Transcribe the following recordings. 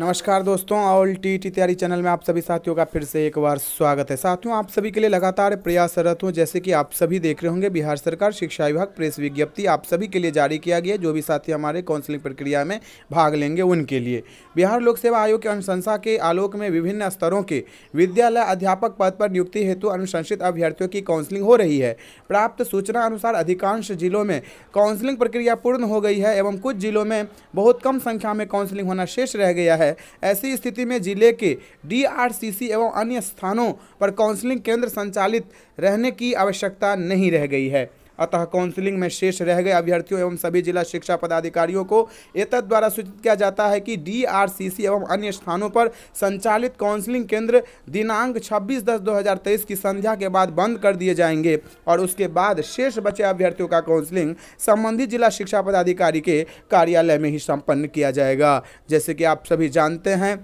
नमस्कार दोस्तों all T T तैयारी चैनल में आप सभी साथियों का फिर से एक बार स्वागत है साथियों आप सभी के लिए लगातार प्रयासरत हूँ जैसे कि आप सभी देख रहे होंगे बिहार सरकार शिक्षा विभाग प्रेस विज्ञप्ति आप सभी के लिए जारी किया गया जो भी साथी हमारे काउंसलिंग प्रक्रिया में भाग लेंगे उनके लिए बिहार लोक सेवा आयोग की अनुशंसा के आलोक में विभिन्न स्तरों के विद्यालय अध्यापक पद पर नियुक्ति हेतु अनुशंसित अभ्यर्थियों की काउंसलिंग हो रही है प्राप्त सूचना अनुसार अधिकांश जिलों में काउंसलिंग प्रक्रिया पूर्ण हो गई है एवं कुछ जिलों में बहुत कम संख्या में काउंसलिंग होना शेष रह गया है है ऐसी स्थिति में जिले के डीआरसीसी एवं अन्य स्थानों पर काउंसलिंग केंद्र संचालित रहने की आवश्यकता नहीं रह गई है अतः काउंसलिंग में शेष रह गए अभ्यर्थियों एवं सभी जिला शिक्षा पदाधिकारियों को एतद द्वारा सूचित किया जाता है कि डी एवं अन्य स्थानों पर संचालित काउंसलिंग केंद्र दिनांक छब्बीस दस दो की संध्या के बाद बंद कर दिए जाएंगे और उसके बाद शेष बचे अभ्यर्थियों का काउंसलिंग संबंधित जिला शिक्षा पदाधिकारी के कार्यालय में ही संपन्न किया जाएगा जैसे कि आप सभी जानते हैं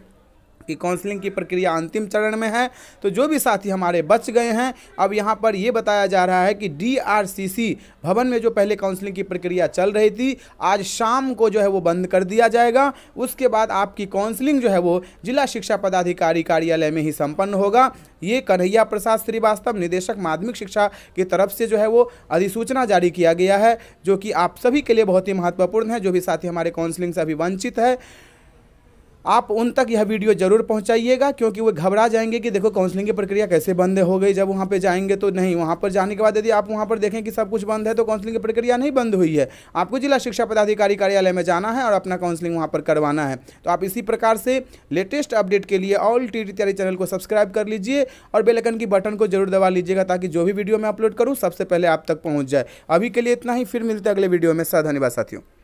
कि काउंसलिंग की प्रक्रिया अंतिम चरण में है तो जो भी साथी हमारे बच गए हैं अब यहाँ पर ये बताया जा रहा है कि डीआरसीसी भवन में जो पहले काउंसलिंग की प्रक्रिया चल रही थी आज शाम को जो है वो बंद कर दिया जाएगा उसके बाद आपकी काउंसलिंग जो है वो जिला शिक्षा पदाधिकारी कार्यालय में ही सम्पन्न होगा ये कन्हैया प्रसाद श्रीवास्तव निदेशक माध्यमिक शिक्षा की तरफ से जो है वो अधिसूचना जारी किया गया है जो कि आप सभी के लिए बहुत ही महत्वपूर्ण है जो भी साथी हमारे काउंसलिंग से अभी वंचित है आप उन तक यह वीडियो जरूर पहुंचाइएगा क्योंकि वो घबरा जाएंगे कि देखो काउंसलिंग की प्रक्रिया कैसे बंद हो गई जब वहाँ पे जाएंगे तो नहीं वहाँ पर जाने के बाद यदि आप वहाँ पर देखें कि सब कुछ बंद है तो काउंसलिंग की प्रक्रिया नहीं बंद हुई है आपको जिला शिक्षा पदाधिकारी कार्यालय में जाना है और अपना काउंसलिंग वहाँ पर करवाना है तो आप इसी प्रकार से लेटेस्ट अपडेट के लिए ऑल टी टी चैनल को सब्सक्राइब कर लीजिए और बेलकन की बटन को जरूर दबा लीजिएगा ताकि जो भी वीडियो मैं अपलोड करूँ सबसे पहले आप तक पहुँच जाए अभी के लिए इतना ही फिर मिलते अगले वीडियो में धन्यवाद साथियों